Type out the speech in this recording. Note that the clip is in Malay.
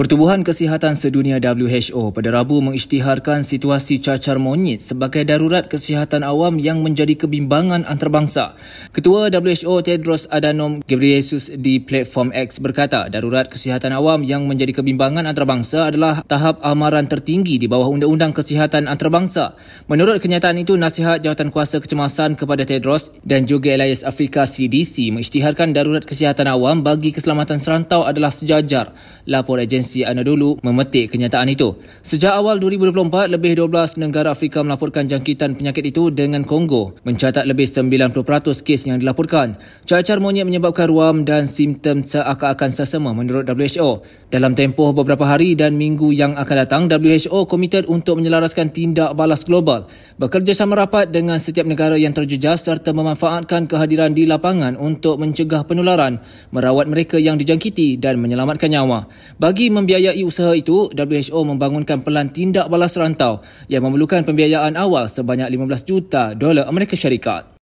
Pertubuhan Kesihatan Sedunia WHO pada Rabu mengisytiharkan situasi cacar monyet sebagai darurat kesihatan awam yang menjadi kebimbangan antarabangsa. Ketua WHO Tedros Adhanom Ghebreyesus di platform X berkata, darurat kesihatan awam yang menjadi kebimbangan antarabangsa adalah tahap amaran tertinggi di bawah Undang-Undang Kesihatan Antarabangsa. Menurut kenyataan itu, nasihat Jawatan Kuasa kecemasan kepada Tedros dan juga Elias Afrika CDC mengisytiharkan darurat kesihatan awam bagi keselamatan serantau adalah sejajar. Lapor agensi agensi Anadolu memetik kenyataan itu. Sejak awal 2024, lebih 12 negara Afrika melaporkan jangkitan penyakit itu dengan Kongo, mencatat lebih 90% kes yang dilaporkan. Cacar monyet menyebabkan ruam dan simptom seakan-akan sesama menurut WHO. Dalam tempoh beberapa hari dan minggu yang akan datang, WHO komited untuk menyelaraskan tindak balas global, bekerjasama rapat dengan setiap negara yang terjejas serta memanfaatkan kehadiran di lapangan untuk mencegah penularan, merawat mereka yang dijangkiti dan menyelamatkan nyawa. Bagi membiayai usaha itu, WHO membangunkan pelan tindak balas rantau yang memerlukan pembiayaan awal sebanyak 15 juta dolar Amerika Syarikat.